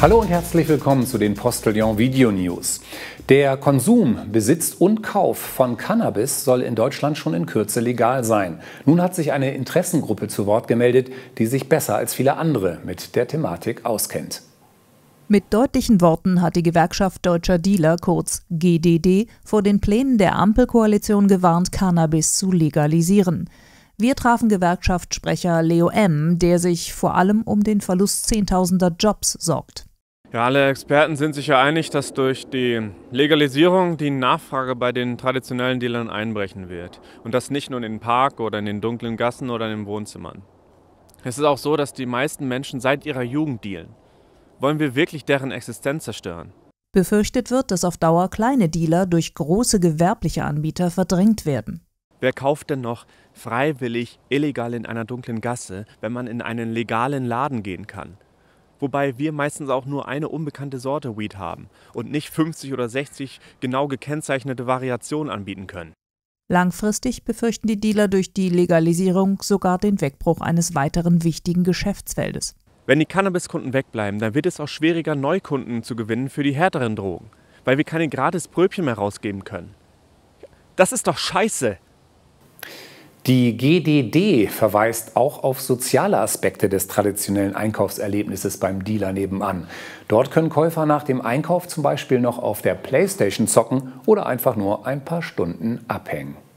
Hallo und herzlich willkommen zu den Postillon Video News. Der Konsum, Besitz und Kauf von Cannabis soll in Deutschland schon in Kürze legal sein. Nun hat sich eine Interessengruppe zu Wort gemeldet, die sich besser als viele andere mit der Thematik auskennt. Mit deutlichen Worten hat die Gewerkschaft Deutscher Dealer, kurz GDD, vor den Plänen der Ampelkoalition gewarnt, Cannabis zu legalisieren. Wir trafen Gewerkschaftssprecher Leo M., der sich vor allem um den Verlust zehntausender Jobs sorgt. Ja, alle Experten sind sich ja einig, dass durch die Legalisierung die Nachfrage bei den traditionellen Dealern einbrechen wird. Und das nicht nur in den Park oder in den dunklen Gassen oder in den Wohnzimmern. Es ist auch so, dass die meisten Menschen seit ihrer Jugend dealen. Wollen wir wirklich deren Existenz zerstören? Befürchtet wird, dass auf Dauer kleine Dealer durch große gewerbliche Anbieter verdrängt werden. Wer kauft denn noch freiwillig illegal in einer dunklen Gasse, wenn man in einen legalen Laden gehen kann? wobei wir meistens auch nur eine unbekannte Sorte Weed haben und nicht 50 oder 60 genau gekennzeichnete Variationen anbieten können. Langfristig befürchten die Dealer durch die Legalisierung sogar den Wegbruch eines weiteren wichtigen Geschäftsfeldes. Wenn die Cannabiskunden wegbleiben, dann wird es auch schwieriger, Neukunden zu gewinnen für die härteren Drogen, weil wir keine gratis Brötchen mehr rausgeben können. Das ist doch scheiße! Die GDD verweist auch auf soziale Aspekte des traditionellen Einkaufserlebnisses beim Dealer nebenan. Dort können Käufer nach dem Einkauf zum Beispiel noch auf der Playstation zocken oder einfach nur ein paar Stunden abhängen.